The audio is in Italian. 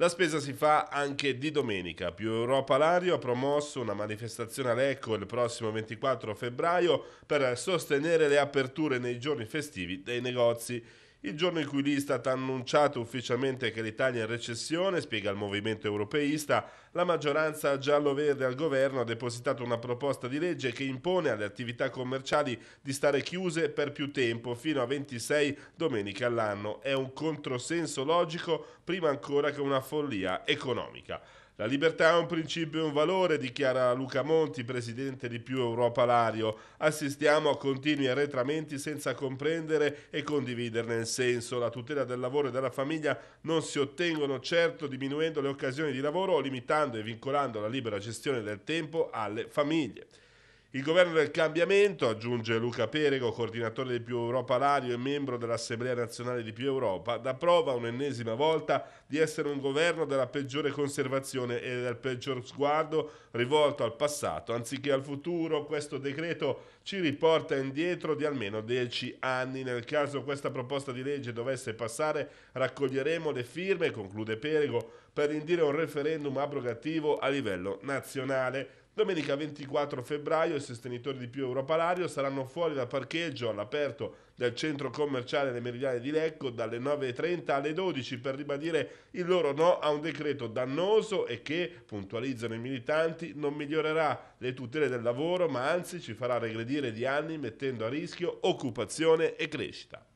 La spesa si fa anche di domenica. Più Europa Lario ha promosso una manifestazione a Lecco il prossimo 24 febbraio per sostenere le aperture nei giorni festivi dei negozi. Il giorno in cui l'Istat ha annunciato ufficialmente che l'Italia è in recessione, spiega il movimento europeista, la maggioranza giallo-verde al governo ha depositato una proposta di legge che impone alle attività commerciali di stare chiuse per più tempo, fino a 26 domeniche all'anno. È un controsenso logico prima ancora che una follia economica. La libertà è un principio e un valore, dichiara Luca Monti, presidente di Più Europa Lario. Assistiamo a continui arretramenti senza comprendere e condividerne il senso. La tutela del lavoro e della famiglia non si ottengono certo diminuendo le occasioni di lavoro o limitando e vincolando la libera gestione del tempo alle famiglie. Il governo del cambiamento, aggiunge Luca Perego, coordinatore di Più Europa Lario e membro dell'Assemblea nazionale di Più Europa, dà prova un'ennesima volta di essere un governo della peggiore conservazione e del peggior sguardo rivolto al passato anziché al futuro. Questo decreto ci riporta indietro di almeno dieci anni. Nel caso questa proposta di legge dovesse passare, raccoglieremo le firme, conclude Perego, per indire un referendum abrogativo a livello nazionale. Domenica 24 febbraio i sostenitori di Più Europa Lario saranno fuori dal parcheggio all'aperto del centro commerciale Le Meridiane di Lecco dalle 9.30 alle 12 per ribadire il loro no a un decreto dannoso e che, puntualizzano i militanti, non migliorerà le tutele del lavoro ma anzi ci farà regredire di anni mettendo a rischio occupazione e crescita.